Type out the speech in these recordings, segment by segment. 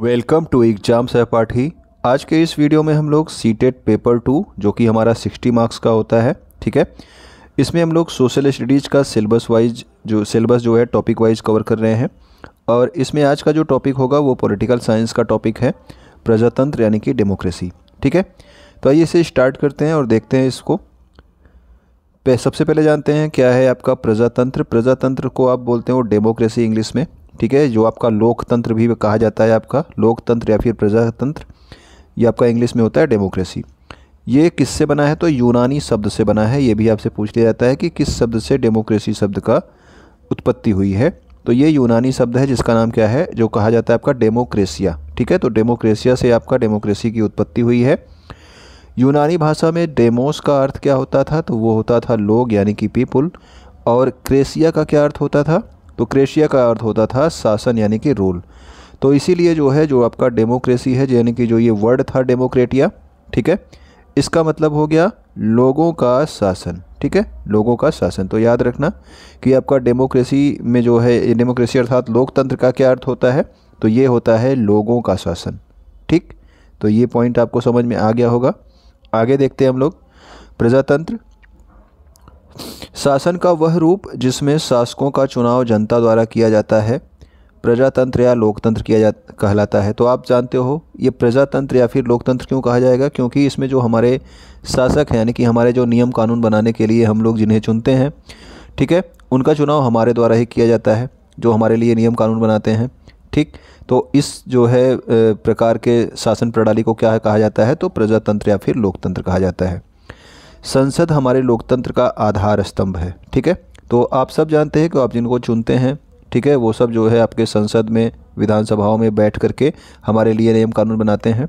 welcome to exam सहपाठी आज के इस वीडियो में हम लोग सीटेट पेपर टू जो कि हमारा 60 मार्क्स का होता है ठीक है इसमें हम लोग सोशल स्टडीज़ का सिलेबस वाइज जो सिलेबस जो है टॉपिक वाइज कवर कर रहे हैं और इसमें आज का जो टॉपिक होगा वो पॉलिटिकल साइंस का टॉपिक है प्रजातंत्र यानी कि डेमोक्रेसी ठीक है तो आइए इसे स्टार्ट करते हैं और देखते हैं इसको सबसे पहले जानते हैं क्या है आपका प्रजातंत्र प्रजातंत्र को आप बोलते हो डेमोक्रेसी इंग्लिश में ठीक है जो आपका लोकतंत्र भी कहा जाता है आपका लोकतंत्र या फिर प्रजातंत्र ये आपका इंग्लिश में होता है डेमोक्रेसी ये किससे बना है तो यूनानी शब्द से बना है ये भी आपसे पूछ लिया जाता है कि किस शब्द से डेमोक्रेसी शब्द का उत्पत्ति हुई है तो ये यूनानी शब्द है जिसका नाम क्या है जो कहा जाता है आपका डेमोक्रेसिया ठीक है तो डेमोक्रेसिया से आपका डेमोक्रेसी की उत्पत्ति हुई है यूनानी भाषा में डेमोस का अर्थ क्या होता था तो वो होता था लोग यानी कि पीपुल और क्रेसिया का क्या अर्थ होता था तो क्रेशिया का अर्थ होता था शासन यानी कि रूल तो इसीलिए जो है जो आपका डेमोक्रेसी है यानी कि जो ये वर्ड था डेमोक्रेटिया ठीक है इसका मतलब हो गया लोगों का शासन ठीक है लोगों का शासन तो याद रखना कि आपका डेमोक्रेसी में जो है डेमोक्रेसी अर्थात लोकतंत्र का क्या अर्थ होता है तो ये होता है लोगों का शासन ठीक तो ये पॉइंट आपको समझ में आ गया होगा आगे देखते हैं हम लोग प्रजातंत्र शासन का वह रूप जिसमें शासकों का चुनाव जनता द्वारा किया जाता है प्रजातंत्र या लोकतंत्र किया जा कहलाता है तो आप जानते हो ये प्रजातंत्र या फिर लोकतंत्र क्यों कहा जाएगा क्योंकि इसमें जो हमारे शासक हैं यानी कि हमारे जो नियम कानून बनाने के लिए हम लोग जिन्हें चुनते हैं ठीक है उनका चुनाव हमारे द्वारा ही किया जाता है जो हमारे लिए नियम कानून बनाते हैं ठीक तो इस जो है प्रकार के शासन प्रणाली को क्या कहा जाता है तो प्रजातंत्र या फिर लोकतंत्र कहा जाता है संसद हमारे लोकतंत्र का आधार स्तंभ है ठीक है तो आप सब जानते हैं कि आप जिनको चुनते हैं ठीक है वो सब जो है आपके संसद में विधानसभाओं में बैठ करके हमारे लिए नियम कानून बनाते हैं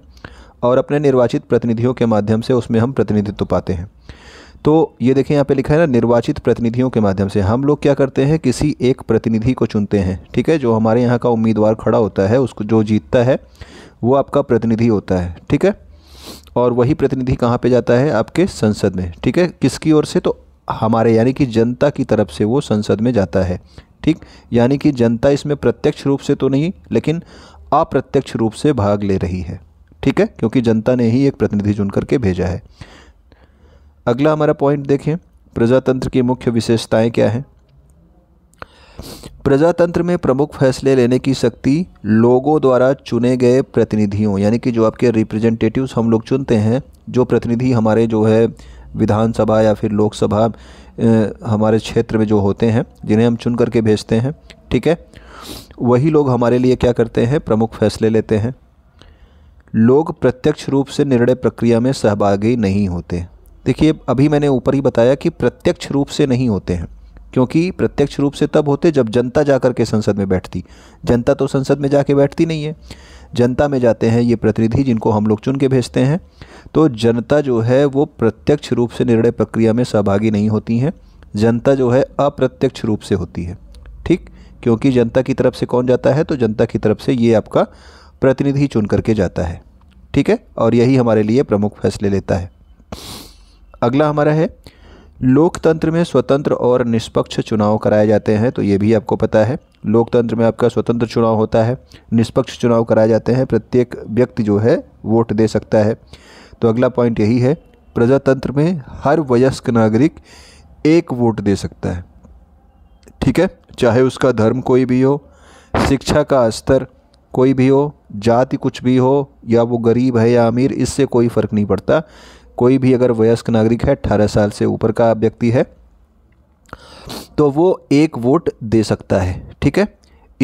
और अपने निर्वाचित प्रतिनिधियों के माध्यम से उसमें हम प्रतिनिधित्व पाते हैं तो ये देखें यहाँ पे लिखा है ना निर्वाचित प्रतिनिधियों के माध्यम से हम लोग क्या करते हैं किसी एक प्रतिनिधि को चुनते हैं ठीक है जो हमारे यहाँ का उम्मीदवार खड़ा होता है उसको जो जीतता है वो आपका प्रतिनिधि होता है ठीक है और वही प्रतिनिधि कहाँ पे जाता है आपके संसद में ठीक है किसकी ओर से तो हमारे यानी कि जनता की तरफ से वो संसद में जाता है ठीक यानी कि जनता इसमें प्रत्यक्ष रूप से तो नहीं लेकिन अप्रत्यक्ष रूप से भाग ले रही है ठीक है क्योंकि जनता ने ही एक प्रतिनिधि चुन करके भेजा है अगला हमारा पॉइंट देखें प्रजातंत्र की मुख्य विशेषताएं क्या हैं प्रजातंत्र में प्रमुख फैसले लेने की शक्ति लोगों द्वारा चुने गए प्रतिनिधियों यानी कि जो आपके रिप्रेजेंटेटिव्स हम लोग चुनते हैं जो प्रतिनिधि हमारे जो है विधानसभा या फिर लोकसभा हमारे क्षेत्र में जो होते हैं जिन्हें हम चुन करके भेजते हैं ठीक है वही लोग हमारे लिए क्या करते हैं प्रमुख फैसले लेते हैं लोग प्रत्यक्ष रूप से निर्णय प्रक्रिया में सहभागी नहीं होते देखिए अभी मैंने ऊपर ही बताया कि प्रत्यक्ष रूप से नहीं होते हैं क्योंकि प्रत्यक्ष रूप से तब होते जब जनता जा कर के संसद में बैठती जनता तो संसद में जाके बैठती नहीं है जनता में जाते हैं ये प्रतिनिधि जिनको हम लोग चुन के भेजते हैं तो जनता जो है वो प्रत्यक्ष रूप से निर्णय प्रक्रिया में सहभागी नहीं होती हैं जनता जो है अप्रत्यक्ष रूप से होती है ठीक क्योंकि जनता की तरफ से कौन जाता है तो जनता की तरफ से ये आपका प्रतिनिधि चुन करके जाता है ठीक है और यही हमारे लिए प्रमुख फैसले लेता है अगला हमारा है लोकतंत्र में स्वतंत्र और निष्पक्ष चुनाव कराए जाते हैं तो ये भी आपको पता है लोकतंत्र में आपका स्वतंत्र चुनाव होता है निष्पक्ष चुनाव कराए जाते हैं प्रत्येक व्यक्ति जो है वोट दे सकता है तो अगला पॉइंट यही है प्रजातंत्र में हर वयस्क नागरिक एक वोट दे सकता है ठीक है चाहे उसका धर्म कोई भी हो शिक्षा का स्तर कोई भी हो जाति कुछ भी हो या वो गरीब है या अमीर इससे कोई फ़र्क नहीं पड़ता कोई भी अगर वयस्क नागरिक है अट्ठारह साल से ऊपर का व्यक्ति है तो वो एक वोट दे सकता है ठीक है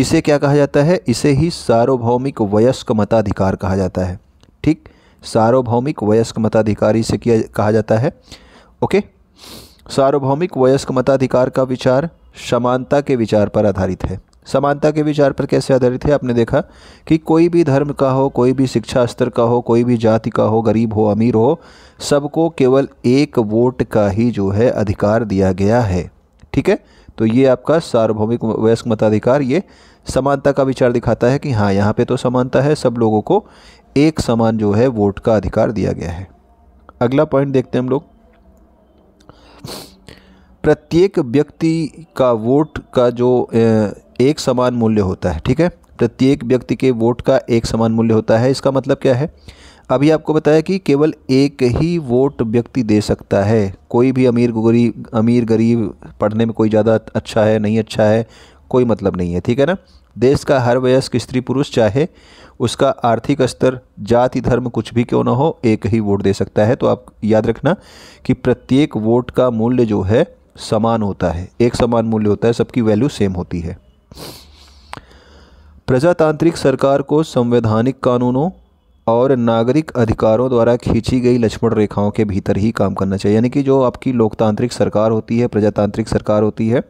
इसे क्या कहा जाता है इसे ही सार्वभौमिक वयस्क मताधिकार कहा जाता है ठीक सार्वभौमिक वयस्क मताधिकार इसे किया कहा जाता है ओके सार्वभौमिक वयस्क मताधिकार का विचार समानता के विचार पर आधारित है समानता के विचार पर कैसे आधारित है आपने देखा कि कोई भी धर्म का हो कोई भी शिक्षा स्तर का हो कोई भी जाति का हो गरीब हो अमीर हो सबको केवल एक वोट का ही जो है अधिकार दिया गया है ठीक है तो ये आपका सार्वभौमिक वयस्क मताधिकार ये समानता का विचार दिखाता है कि हाँ यहाँ पे तो समानता है सब लोगों को एक समान जो है वोट का अधिकार दिया गया है अगला पॉइंट देखते हैं हम लोग प्रत्येक व्यक्ति का वोट का जो ए, एक समान मूल्य होता है ठीक है प्रत्येक व्यक्ति के वोट का एक समान मूल्य होता है इसका मतलब क्या है अभी आपको बताया कि केवल एक ही वोट व्यक्ति दे सकता है कोई भी अमीर गरीब अमीर गरीब पढ़ने में कोई ज़्यादा अच्छा है नहीं अच्छा है कोई मतलब नहीं है ठीक है ना देश का हर वयस्क स्त्री पुरुष चाहे उसका आर्थिक स्तर जाति धर्म कुछ भी क्यों ना हो एक ही वोट दे सकता है तो आप याद रखना कि प्रत्येक वोट का मूल्य जो है समान होता है एक समान मूल्य होता है सबकी वैल्यू सेम होती है प्रजातांत्रिक सरकार को संवैधानिक कानूनों और नागरिक अधिकारों द्वारा खींची गई लक्ष्मण रेखाओं के भीतर ही काम करना चाहिए यानी कि जो आपकी लोकतांत्रिक सरकार होती है प्रजातांत्रिक सरकार होती है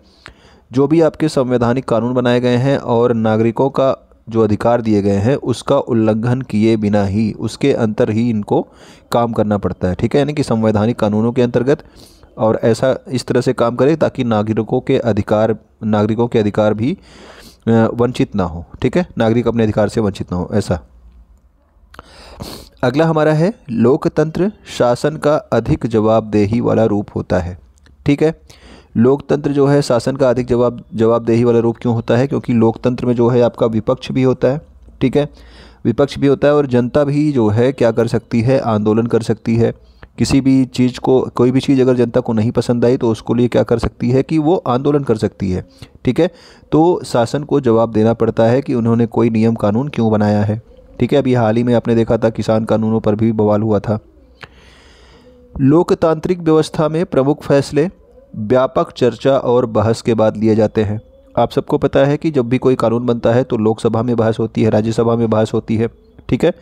जो भी आपके संवैधानिक कानून बनाए गए हैं और नागरिकों का जो अधिकार दिए गए हैं उसका उल्लंघन किए बिना ही उसके अंतर ही इनको काम करना पड़ता है ठीक है यानी कि संवैधानिक कानूनों के अंतर्गत और ऐसा इस तरह से काम करें ताकि नागरिकों के अधिकार नागरिकों के अधिकार भी वंचित ना हो ठीक है नागरिक अपने अधिकार से वंचित ना हो ऐसा अगला हमारा है लोकतंत्र शासन का अधिक जवाबदेही वाला रूप होता है ठीक है लोकतंत्र जो है शासन का अधिक जवाब जवाबदेही वाला रूप क्यों होता है क्योंकि लोकतंत्र में जो है आपका विपक्ष भी होता है ठीक है विपक्ष भी होता है और जनता भी जो है क्या कर सकती है आंदोलन कर सकती है किसी भी चीज़ को कोई भी चीज़ अगर जनता को नहीं पसंद आई तो उसको लिए क्या कर सकती है कि वो आंदोलन कर सकती है ठीक है तो शासन को जवाब देना पड़ता है कि उन्होंने कोई नियम कानून क्यों बनाया है ठीक है अभी हाल ही में आपने देखा था किसान कानूनों पर भी बवाल हुआ था लोकतांत्रिक व्यवस्था में प्रमुख फैसले व्यापक चर्चा और बहस के बाद लिए जाते हैं आप सबको पता है कि जब भी कोई कानून बनता है तो लोकसभा में बहस होती है राज्यसभा में बहस होती है ठीक है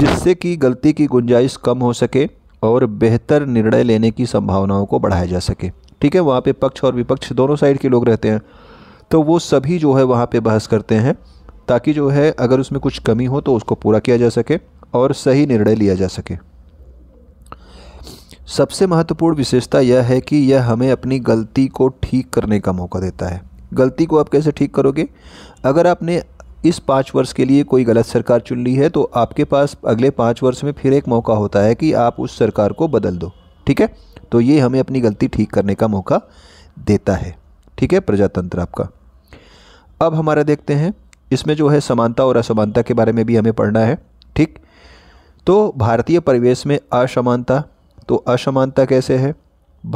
जिससे कि गलती की गुंजाइश कम हो सके और बेहतर निर्णय लेने की संभावनाओं को बढ़ाया जा सके ठीक है वहाँ पे पक्ष और विपक्ष दोनों साइड के लोग रहते हैं तो वो सभी जो है वहाँ पे बहस करते हैं ताकि जो है अगर उसमें कुछ कमी हो तो उसको पूरा किया जा सके और सही निर्णय लिया जा सके सबसे महत्वपूर्ण विशेषता यह है कि यह हमें अपनी गलती को ठीक करने का मौका देता है गलती को आप कैसे ठीक करोगे अगर आपने इस पाँच वर्ष के लिए कोई गलत सरकार चुन ली है तो आपके पास अगले पाँच वर्ष में फिर एक मौका होता है कि आप उस सरकार को बदल दो ठीक है तो ये हमें अपनी गलती ठीक करने का मौका देता है ठीक है प्रजातंत्र आपका अब हमारा देखते हैं इसमें जो है समानता और असमानता के बारे में भी हमें पढ़ना है ठीक तो भारतीय परिवेश में असमानता तो असमानता कैसे है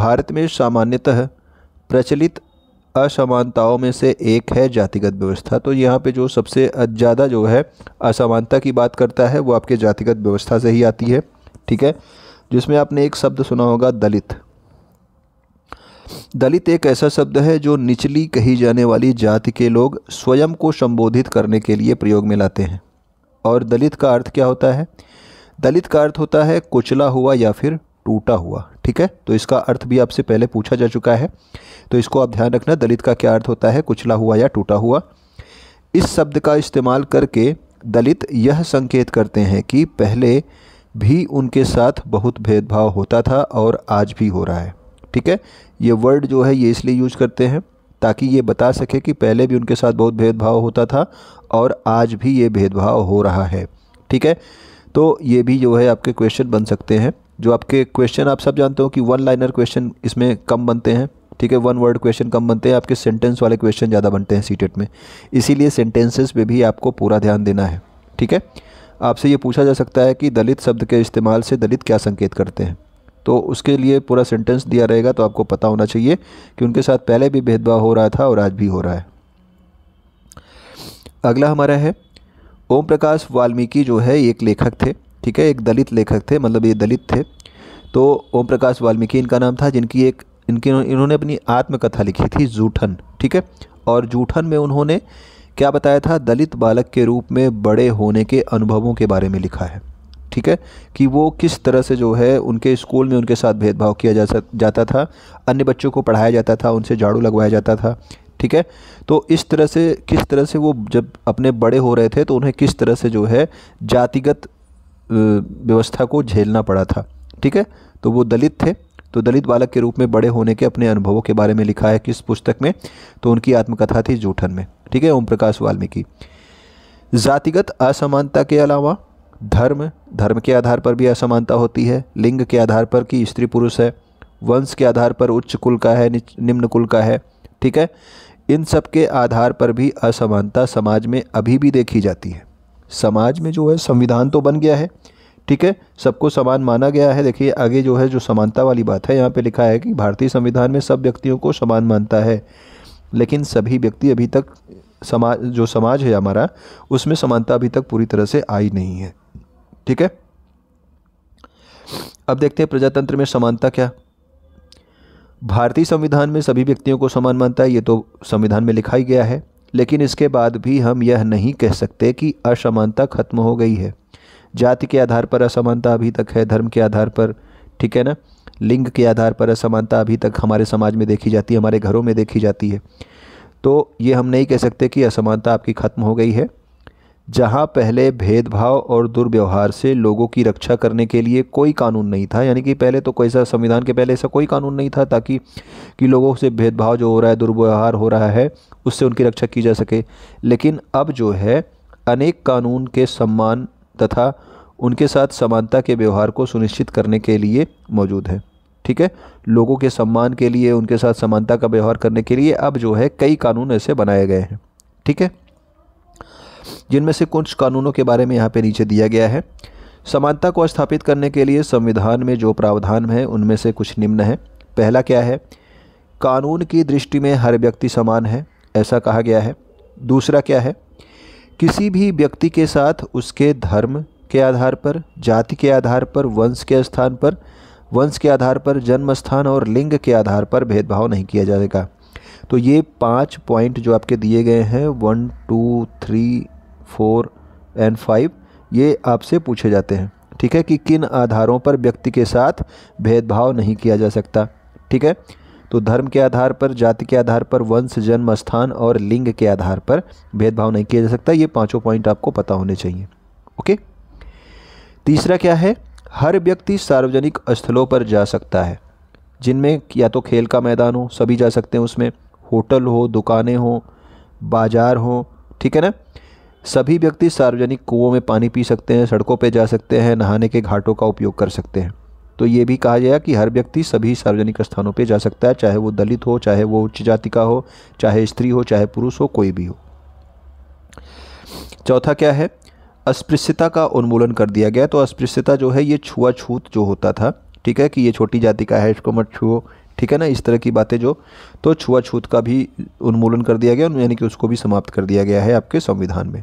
भारत में सामान्यतः प्रचलित असमानताओं में से एक है जातिगत व्यवस्था तो यहाँ पे जो सबसे ज़्यादा जो है असमानता की बात करता है वो आपके जातिगत व्यवस्था से ही आती है ठीक है जिसमें आपने एक शब्द सुना होगा दलित दलित एक ऐसा शब्द है जो निचली कही जाने वाली जाति के लोग स्वयं को संबोधित करने के लिए प्रयोग में लाते हैं और दलित का अर्थ क्या होता है दलित का अर्थ होता है कुचला हुआ या फिर टूटा हुआ ठीक है तो इसका अर्थ भी आपसे पहले पूछा जा चुका है तो इसको आप ध्यान रखना दलित का क्या अर्थ होता है कुचला हुआ या टूटा हुआ इस शब्द का इस्तेमाल करके दलित यह संकेत करते हैं कि पहले भी उनके साथ बहुत भेदभाव होता था और आज भी हो रहा है ठीक है ये वर्ड जो है ये इसलिए यूज करते हैं ताकि ये बता सके कि पहले भी उनके साथ बहुत भेदभाव होता था और आज भी ये भेदभाव हो रहा है ठीक है तो ये भी जो है आपके क्वेश्चन बन सकते हैं जो आपके क्वेश्चन आप सब जानते हो कि वन लाइनर क्वेश्चन इसमें कम बनते हैं ठीक है वन वर्ड क्वेश्चन कम बनते हैं आपके सेंटेंस वाले क्वेश्चन ज़्यादा बनते हैं सीटेट में इसीलिए सेंटेंसेस पे भी आपको पूरा ध्यान देना है ठीक है आपसे ये पूछा जा सकता है कि दलित शब्द के इस्तेमाल से दलित क्या संकेत करते हैं तो उसके लिए पूरा सेंटेंस दिया रहेगा तो आपको पता होना चाहिए कि उनके साथ पहले भी भेदभाव हो रहा था और आज भी हो रहा है अगला हमारा है ओम प्रकाश वाल्मीकि जो है एक लेखक थे ठीक है एक दलित लेखक थे मतलब ये दलित थे तो ओम प्रकाश वाल्मीकि इनका नाम था जिनकी एक इनकी इन्होंने अपनी आत्मकथा लिखी थी जूठन ठीक है और जूठन में उन्होंने क्या बताया था दलित बालक के रूप में बड़े होने के अनुभवों के बारे में लिखा है ठीक है कि वो किस तरह से जो है उनके स्कूल में उनके साथ भेदभाव किया जा सक जाता था अन्य बच्चों को पढ़ाया जाता था उनसे झाड़ू लगवाया जाता था ठीक है तो इस तरह से किस तरह से वो जब अपने बड़े हो रहे थे तो उन्हें किस तरह से जो है जातिगत व्यवस्था को झेलना पड़ा था ठीक है तो वो दलित थे तो दलित बालक के रूप में बड़े होने के अपने अनुभवों के बारे में लिखा है किस पुस्तक में तो उनकी आत्मकथा थी जूठन में ठीक है ओम प्रकाश वाल्मीकि जातिगत असमानता के अलावा धर्म धर्म के आधार पर भी असमानता होती है लिंग के आधार पर कि स्त्री पुरुष है वंश के आधार पर उच्च कुल का है निम्न कुल का है ठीक है इन सब के आधार पर भी असमानता समाज में अभी भी देखी जाती है समाज में जो है संविधान तो बन गया है ठीक है सबको समान माना गया है देखिए आगे जो है जो समानता वाली बात है यहाँ पे लिखा है कि भारतीय संविधान में सब व्यक्तियों को समान मानता है लेकिन सभी व्यक्ति अभी तक समाज जो समाज है हमारा उसमें समानता अभी तक पूरी तरह से आई नहीं है ठीक है अब देखते हैं प्रजातंत्र में समानता क्या भारतीय संविधान में सभी व्यक्तियों को समान मानता है ये तो संविधान में लिखा ही गया है लेकिन इसके बाद भी हम यह नहीं कह सकते कि असमानता खत्म हो गई है जाति के आधार पर असमानता अभी तक है धर्म के आधार पर ठीक है ना लिंग के आधार पर असमानता अभी तक हमारे समाज में देखी जाती है हमारे घरों में देखी जाती है तो ये हम नहीं कह सकते कि असमानता आपकी ख़त्म हो गई है जहाँ पहले भेदभाव और दुर्व्यवहार से लोगों की रक्षा करने के लिए कोई कानून नहीं था यानी कि पहले तो कोई ऐसा संविधान के पहले ऐसा कोई कानून नहीं था ताकि कि लोगों से भेदभाव जो हो रहा है दुर्व्यवहार हो रहा है उससे उनकी रक्षा की जा सके लेकिन अब जो है अनेक कानून के सम्मान तथा उनके साथ समानता के व्यवहार को सुनिश्चित करने के लिए मौजूद है ठीक है लोगों के सम्मान के लिए उनके साथ समानता का व्यवहार करने के लिए अब जो है कई कानून ऐसे बनाए गए हैं ठीक है जिनमें से कुछ कानूनों के बारे में यहाँ पे नीचे दिया गया है समानता को स्थापित करने के लिए संविधान में जो प्रावधान हैं उनमें से कुछ निम्न है पहला क्या है कानून की दृष्टि में हर व्यक्ति समान है ऐसा कहा गया है दूसरा क्या है किसी भी व्यक्ति के साथ उसके धर्म के आधार पर जाति के आधार पर वंश के स्थान पर वंश के आधार पर जन्म स्थान और लिंग के आधार पर भेदभाव नहीं किया जाएगा तो ये पाँच पॉइंट जो आपके दिए गए हैं one two three four and five ये आपसे पूछे जाते हैं ठीक है कि किन आधारों पर व्यक्ति के साथ भेदभाव नहीं किया जा सकता ठीक है तो धर्म के आधार पर जाति के आधार पर वंश जन्म स्थान और लिंग के आधार पर भेदभाव नहीं किया जा सकता ये पांचों पॉइंट आपको पता होने चाहिए ओके तीसरा क्या है हर व्यक्ति सार्वजनिक स्थलों पर जा सकता है जिनमें या तो खेल का मैदान हो सभी जा सकते हैं उसमें होटल हो दुकानें हो बाजार हो ठीक है ना सभी व्यक्ति सार्वजनिक कुओं में पानी पी सकते हैं सड़कों पर जा सकते हैं नहाने के घाटों का उपयोग कर सकते हैं तो ये भी कहा गया कि हर व्यक्ति सभी सार्वजनिक स्थानों पर जा सकता है चाहे वो दलित हो चाहे वो उच्च जाति का हो चाहे स्त्री हो चाहे पुरुष हो कोई भी हो चौथा क्या है अस्पृश्यता का उन्मूलन कर दिया गया तो अस्पृश्यता जो है ये छुआछूत जो होता था ठीक है कि ये छोटी जाति का है इसको मत छुओ ठीक है ना इस तरह की बातें जो तो छुआछूत का भी उन्मूलन कर दिया गया यानी कि उसको भी समाप्त कर दिया गया है आपके संविधान में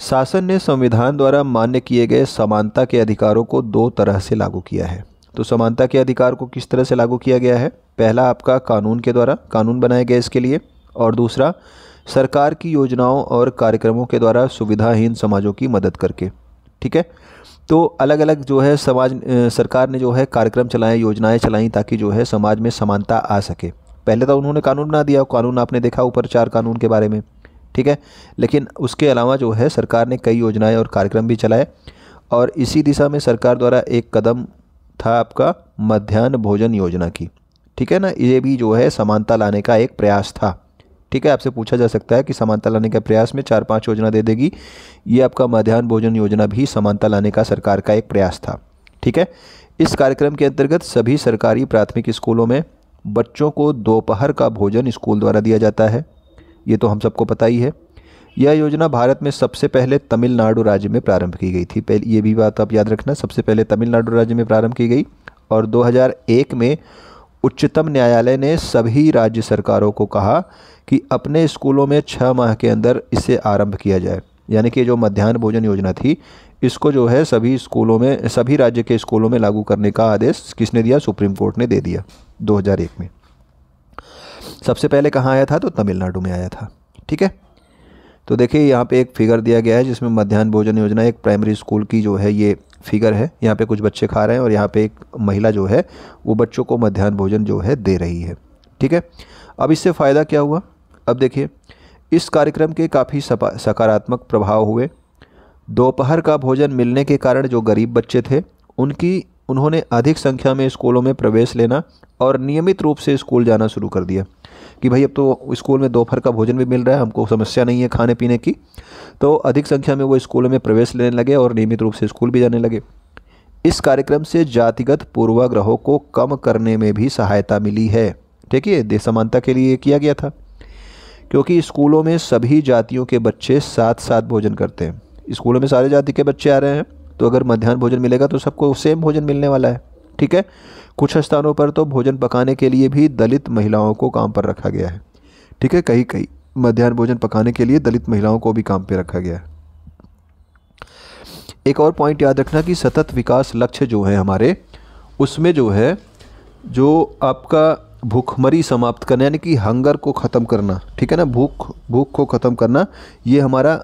शासन ने संविधान द्वारा मान्य किए गए समानता के अधिकारों को दो तरह से लागू किया है तो समानता के अधिकार को किस तरह से लागू किया गया है पहला आपका कानून के द्वारा कानून बनाए गए इसके लिए और दूसरा सरकार की योजनाओं और कार्यक्रमों के द्वारा सुविधाहीन समाजों की मदद करके ठीक है तो अलग अलग जो है समाज सरकार ने जो है कार्यक्रम चलाए योजनाएं चलाई ताकि जो है समाज में समानता आ सके पहले तो उन्होंने कानून बना दिया कानून आपने देखा ऊपर चार कानून के बारे में ठीक है लेकिन उसके अलावा जो है सरकार ने कई योजनाएं और कार्यक्रम भी चलाए और इसी दिशा में सरकार द्वारा एक कदम था आपका मध्यान्ह भोजन योजना की ठीक है ना ये भी जो है समानता लाने का एक प्रयास था ठीक है आपसे पूछा जा सकता है कि समानता लाने का प्रयास में चार पाँच योजना दे देगी ये आपका मध्यान्ह भोजन योजना भी समानता लाने का सरकार का एक प्रयास था ठीक है इस कार्यक्रम के अंतर्गत सभी सरकारी प्राथमिक स्कूलों में बच्चों को दोपहर का भोजन स्कूल द्वारा दिया जाता है ये तो हम सबको पता ही है यह योजना भारत में सबसे पहले तमिलनाडु राज्य में प्रारंभ की गई थी पहले ये भी बात आप याद रखना सबसे पहले तमिलनाडु राज्य में प्रारंभ की गई और 2001 में उच्चतम न्यायालय ने सभी राज्य सरकारों को कहा कि अपने स्कूलों में छः माह के अंदर इसे आरंभ किया जाए यानी कि जो मध्यान्ह भोजन योजना थी इसको जो है सभी स्कूलों में सभी राज्य के स्कूलों में लागू करने का आदेश किसने दिया सुप्रीम कोर्ट ने दे दिया 2001 में सबसे पहले कहाँ आया था तो तमिलनाडु में आया था ठीक है तो देखिए यहाँ पे एक फिगर दिया गया है जिसमें मध्यान्ह भोजन योजना एक प्राइमरी स्कूल की जो है ये फिगर है यहाँ पे कुछ बच्चे खा रहे हैं और यहाँ पे एक महिला जो है वो बच्चों को मध्यान्ह भोजन जो है दे रही है ठीक है अब इससे फ़ायदा क्या हुआ अब देखिए इस कार्यक्रम के काफ़ी सकारात्मक प्रभाव हुए दोपहर का भोजन मिलने के कारण जो गरीब बच्चे थे उनकी उन्होंने अधिक संख्या में स्कूलों में प्रवेश लेना और नियमित रूप से स्कूल जाना शुरू कर दिया कि भाई अब तो स्कूल में दोपहर का भोजन भी मिल रहा है हमको समस्या नहीं है खाने पीने की तो अधिक संख्या में वो स्कूलों में प्रवेश लेने लगे और नियमित रूप से स्कूल भी जाने लगे इस कार्यक्रम से जातिगत पूर्वाग्रहों को कम करने में भी सहायता मिली है ठीक है देश समानता के लिए किया गया था क्योंकि स्कूलों में सभी जातियों के बच्चे साथ साथ भोजन करते हैं स्कूलों में सारे जाति के बच्चे आ रहे हैं तो अगर मध्यान्ह भोजन मिलेगा तो सबको सेम भोजन मिलने वाला है ठीक है कुछ स्थानों पर तो भोजन पकाने के लिए भी दलित महिलाओं को काम पर रखा गया है ठीक है कहीं कहीं मध्यान्ह भोजन पकाने के लिए दलित महिलाओं को भी काम पर रखा गया है एक और पॉइंट याद रखना कि सतत विकास लक्ष्य जो है हमारे उसमें जो है जो आपका भूखमरी समाप्त करना यानी कि हंगर को ख़त्म करना ठीक है ना भूख भूख को ख़त्म करना ये हमारा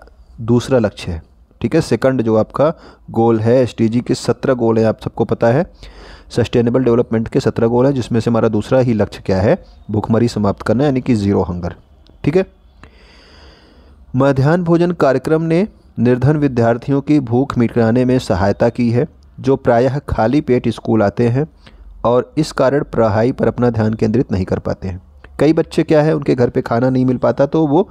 दूसरा लक्ष्य है ठीक है सेकंड जो आपका गोल है एस के सत्रह गोल है आप सबको पता है सस्टेनेबल डेवलपमेंट के सत्रह गोल हैं जिसमें से हमारा दूसरा ही लक्ष्य क्या है भूखमरी समाप्त करना यानी कि ज़ीरो हंगर ठीक है मध्यान्ह भोजन कार्यक्रम ने निर्धन विद्यार्थियों की भूख मिटाने में सहायता की है जो प्रायः खाली पेट स्कूल आते हैं और इस कारण पढ़ाई पर अपना ध्यान केंद्रित नहीं कर पाते हैं कई बच्चे क्या है उनके घर पे खाना नहीं मिल पाता तो वो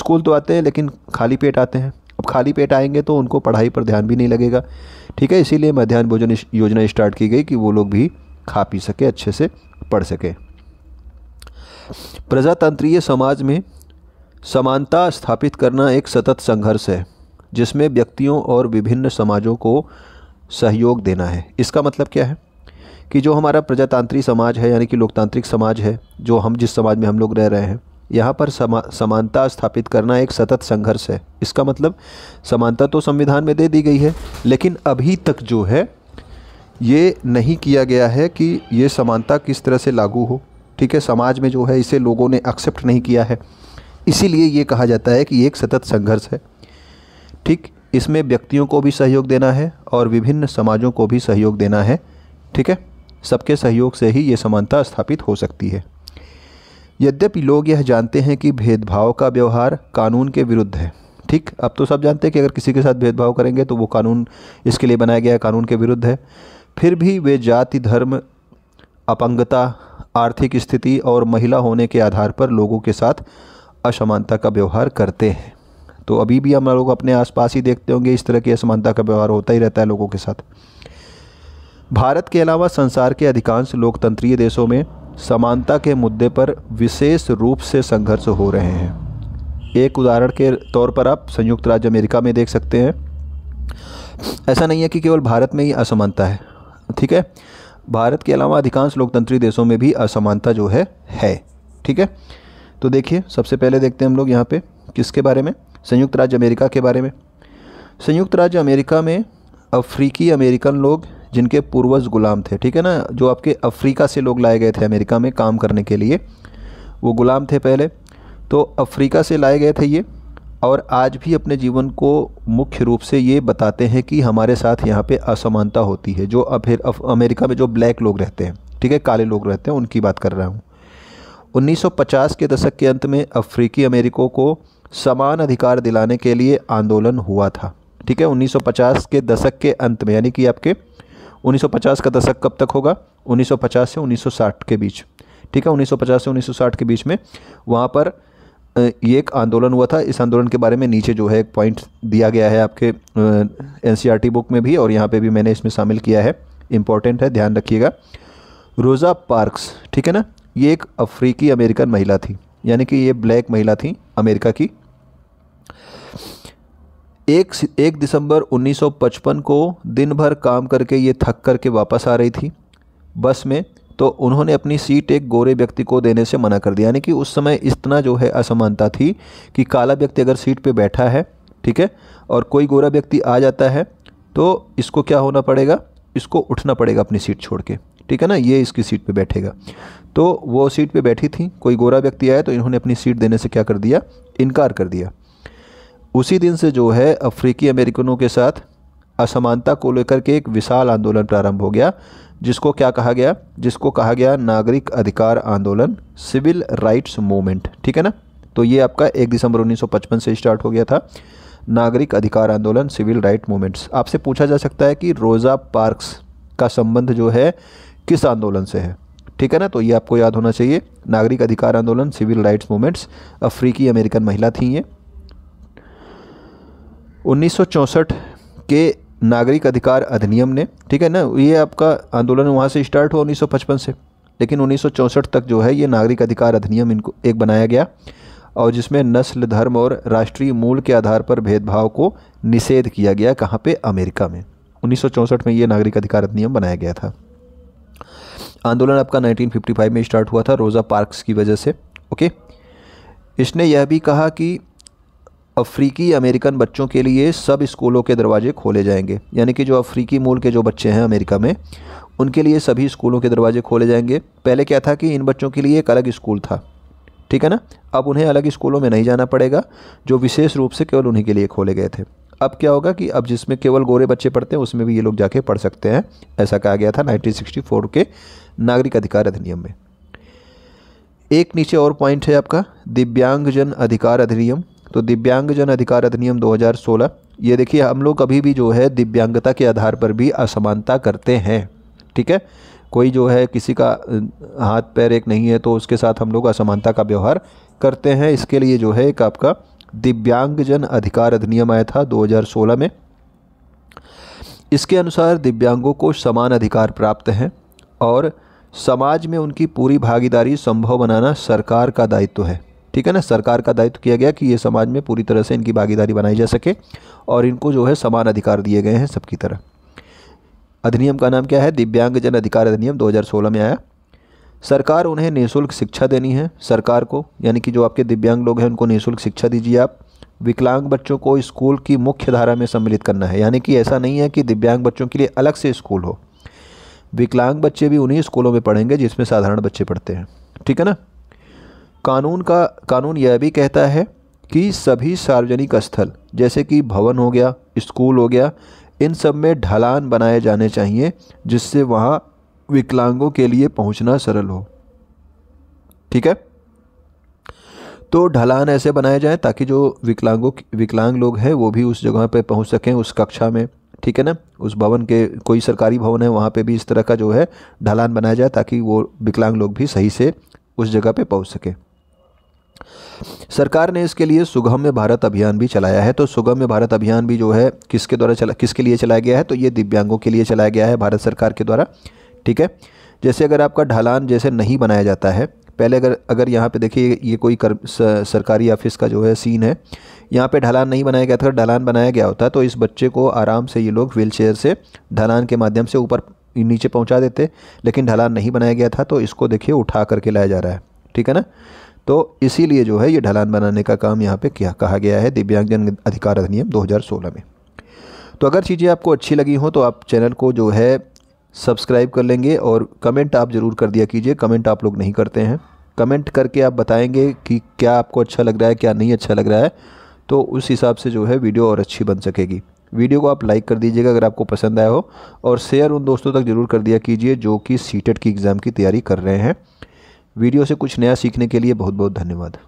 स्कूल तो आते हैं लेकिन खाली पेट आते हैं अब खाली पेट आएंगे तो उनको पढ़ाई पर ध्यान भी नहीं लगेगा ठीक है इसीलिए मध्यान्ह भोजन योजना स्टार्ट की गई कि वो लोग भी खा पी सके अच्छे से पढ़ सके प्रजातंत्रीय समाज में समानता स्थापित करना एक सतत संघर्ष है जिसमें व्यक्तियों और विभिन्न समाजों को सहयोग देना है इसका मतलब क्या है कि जो हमारा प्रजातांत्रिक समाज है यानी कि लोकतांत्रिक समाज है जो हम जिस समाज में हम लोग रह रहे हैं यहाँ पर समा समानता स्थापित करना एक सतत संघर्ष है इसका मतलब समानता तो संविधान में दे दी गई है लेकिन अभी तक जो है ये नहीं किया गया है कि ये समानता किस तरह से लागू हो ठीक है समाज में जो है इसे लोगों ने एक्सेप्ट नहीं किया है इसीलिए ये कहा जाता है कि एक सतत संघर्ष है ठीक इसमें व्यक्तियों को भी सहयोग देना है और विभिन्न समाजों को भी सहयोग देना है ठीक है सबके सहयोग से ही ये समानता स्थापित हो सकती है यद्यपि लोग यह जानते हैं कि भेदभाव का व्यवहार कानून के विरुद्ध है ठीक अब तो सब जानते हैं कि अगर किसी के साथ भेदभाव करेंगे तो वो कानून इसके लिए बनाया गया है कानून के विरुद्ध है फिर भी वे जाति धर्म अपंगता आर्थिक स्थिति और महिला होने के आधार पर लोगों के साथ असमानता का व्यवहार करते हैं तो अभी भी हम लोग अपने आसपास ही देखते होंगे इस तरह की असमानता का व्यवहार होता ही रहता है लोगों के साथ भारत के अलावा संसार के अधिकांश लोकतंत्रीय देशों में समानता के मुद्दे पर विशेष रूप से संघर्ष हो रहे हैं एक उदाहरण के तौर पर आप संयुक्त राज्य अमेरिका में देख सकते हैं ऐसा नहीं है कि केवल भारत में ही असमानता है ठीक है भारत के अलावा अधिकांश लोकतंत्री देशों में भी असमानता जो है है ठीक है तो देखिए सबसे पहले देखते हैं हम लोग यहाँ पे किसके बारे में संयुक्त राज्य अमेरिका के बारे में संयुक्त राज्य अमेरिका में अफ्रीकी अमेरिकन लोग जिनके पूर्वज गुलाम थे ठीक है ना जो आपके अफ्रीका से लोग लाए गए थे अमेरिका में काम करने के लिए वो गुलाम थे पहले तो अफ्रीका से लाए गए थे ये और आज भी अपने जीवन को मुख्य रूप से ये बताते हैं कि हमारे साथ यहाँ पे असमानता होती है जो फिर अमेरिका में जो ब्लैक लोग रहते हैं ठीक है काले लोग रहते हैं उनकी बात कर रहा हूँ 1950 के दशक के अंत में अफ्रीकी अमेरिकों को समान अधिकार दिलाने के लिए आंदोलन हुआ था ठीक है 1950 के दशक के अंत में यानी कि आपके 1950 का दशक कब तक होगा 1950 से 1960 के बीच ठीक है 1950 से 1960 के बीच में वहाँ पर ये एक आंदोलन हुआ था इस आंदोलन के बारे में नीचे जो है एक पॉइंट दिया गया है आपके एन बुक e में भी और यहाँ पर भी मैंने इसमें शामिल किया है इम्पॉर्टेंट है ध्यान रखिएगा रोज़ा पार्क्स ठीक है ना ये एक अफ्रीकी अमेरिकन महिला थी यानी कि ये ब्लैक महिला थी अमेरिका की एक एक दिसंबर 1955 को दिन भर काम करके ये थक कर के वापस आ रही थी बस में तो उन्होंने अपनी सीट एक गोरे व्यक्ति को देने से मना कर दिया यानी कि उस समय इतना जो है असमानता थी कि काला व्यक्ति अगर सीट पे बैठा है ठीक है और कोई गोरा व्यक्ति आ जाता है तो इसको क्या होना पड़ेगा इसको उठना पड़ेगा अपनी सीट छोड़ के ठीक है ना ये इसकी सीट पे बैठेगा तो वो सीट पे बैठी थी कोई गोरा व्यक्ति आया तो इन्होंने अपनी सीट देने से क्या कर दिया इनकार कर दिया उसी दिन से जो है अफ्रीकी अमेरिकनों के साथ असमानता को लेकर के एक विशाल आंदोलन प्रारंभ हो गया जिसको क्या कहा गया जिसको कहा गया नागरिक अधिकार आंदोलन सिविल राइट्स मूवमेंट ठीक है ना तो ये आपका एक दिसंबर 1955 से स्टार्ट हो गया था नागरिक अधिकार आंदोलन सिविल राइट मूवमेंट्स आपसे पूछा जा सकता है कि रोज़ा पार्क्स का संबंध जो है किस आंदोलन से है ठीक है ना तो ये आपको याद होना चाहिए नागरिक अधिकार आंदोलन सिविल राइट्स मूवमेंट्स अफ्रीकी अमेरिकन महिला थी ये 1964 के नागरिक अधिकार अधिनियम ने ठीक है ना ये आपका आंदोलन वहाँ से स्टार्ट हुआ 1955 से लेकिन 1964 तक जो है ये नागरिक अधिकार अधिनियम इनको एक बनाया गया और जिसमें नस्ल धर्म और राष्ट्रीय मूल के आधार पर भेदभाव को निषेध किया गया कहाँ पे अमेरिका में 1964 में ये नागरिक अधिकार अधिनियम बनाया गया था आंदोलन आपका 1955 में स्टार्ट हुआ था रोज़ा पार्क्स की वजह से ओके इसने यह भी कहा कि अफ्रीकी अमेरिकन बच्चों के लिए सब स्कूलों के दरवाजे खोले जाएंगे यानी कि जो अफ्रीकी मूल के जो बच्चे हैं अमेरिका में उनके लिए सभी स्कूलों के दरवाजे खोले जाएंगे पहले क्या था कि इन बच्चों के लिए एक अलग स्कूल था ठीक है ना अब उन्हें अलग स्कूलों में नहीं जाना पड़ेगा जो विशेष रूप से केवल उन्हीं के लिए खोले गए थे अब क्या होगा कि अब जिसमें केवल गोरे बच्चे पढ़ते हैं उसमें भी ये लोग जाके पढ़ सकते हैं ऐसा कहा गया था 1964 के नागरिक अधिकार अधिनियम में एक नीचे और पॉइंट है आपका दिव्यांगजन अधिकार अधिनियम तो दिव्यांगजन अधिकार अधिनियम 2016 ये देखिए हम लोग कभी भी जो है दिव्यांगता के आधार पर भी असमानता करते हैं ठीक है कोई जो है किसी का हाथ पैर एक नहीं है तो उसके साथ हम लोग असमानता का व्यवहार करते हैं इसके लिए जो है एक आपका दिव्यांगजन अधिकार अधिनियम आया था 2016 में इसके अनुसार दिव्यांगों को समान अधिकार प्राप्त हैं और समाज में उनकी पूरी भागीदारी संभव बनाना सरकार का दायित्व है ठीक है ना सरकार का दायित्व किया गया कि ये समाज में पूरी तरह से इनकी भागीदारी बनाई जा सके और इनको जो है समान अधिकार दिए गए हैं सबकी तरह अधिनियम का नाम क्या है दिव्यांगजन अधिकार अधिनियम 2016 में आया सरकार उन्हें निःशुल्क शिक्षा देनी है सरकार को यानी कि जो आपके दिव्यांग लोग हैं उनको निःशुल्क शिक्षा दीजिए आप विकलांग बच्चों को स्कूल की मुख्य धारा में सम्मिलित करना है यानी कि ऐसा नहीं है कि दिव्यांग बच्चों के लिए अलग से स्कूल हो विकलांग बच्चे भी उन्हीं स्कूलों में पढ़ेंगे जिसमें साधारण बच्चे पढ़ते हैं ठीक है ना कानून का कानून यह भी कहता है कि सभी सार्वजनिक स्थल जैसे कि भवन हो गया स्कूल हो गया इन सब में ढलान बनाए जाने चाहिए जिससे वहाँ विकलांगों के लिए पहुँचना सरल हो ठीक है तो ढलान ऐसे बनाए जाएँ ताकि जो विकलांगों विकलांग लोग हैं वो भी उस जगह पर पहुँच सकें उस कक्षा में ठीक है ना उस भवन के कोई सरकारी भवन है वहाँ पे भी इस तरह का जो है ढलान बनाया जाए ताकि वो विकलांग लोग भी सही से उस जगह पे पहुँच सकें सरकार ने इसके लिए सुगम्य भारत अभियान भी चलाया है तो सुगम्य भारत अभियान भी जो है किसके द्वारा चला किसके लिए चलाया गया है तो ये दिव्यांगों के लिए चलाया गया है भारत सरकार के द्वारा ठीक है जैसे अगर आपका ढलान जैसे नहीं बनाया जाता है पहले अगर अगर यहाँ पे देखिए ये कोई कर, स, सरकारी ऑफिस का जो है सीन है यहाँ पे ढलान नहीं बनाया गया था ढलान बनाया गया होता तो इस बच्चे को आराम से ये लोग व्हीलचेयर से ढलान के माध्यम से ऊपर नीचे पहुँचा देते लेकिन ढलान नहीं बनाया गया था तो इसको देखिए उठा करके लाया जा रहा है ठीक है ना तो इसीलिए जो है ये ढलान बनाने का काम यहाँ पे किया कहा गया है दिव्यांगजन अधिकार अधिनियम 2016 में तो अगर चीज़ें आपको अच्छी लगी हों तो आप चैनल को जो है सब्सक्राइब कर लेंगे और कमेंट आप ज़रूर कर दिया कीजिए कमेंट आप लोग नहीं करते हैं कमेंट करके आप बताएंगे कि क्या आपको अच्छा लग रहा है क्या नहीं अच्छा लग रहा है तो उस हिसाब से जो है वीडियो और अच्छी बन सकेगी वीडियो को आप लाइक कर दीजिएगा अगर आपको पसंद आया हो और शेयर उन दोस्तों तक ज़रूर कर दिया कीजिए जो कि सीटेट e की एग्ज़ाम की तैयारी कर रहे हैं वीडियो से कुछ नया सीखने के लिए बहुत बहुत धन्यवाद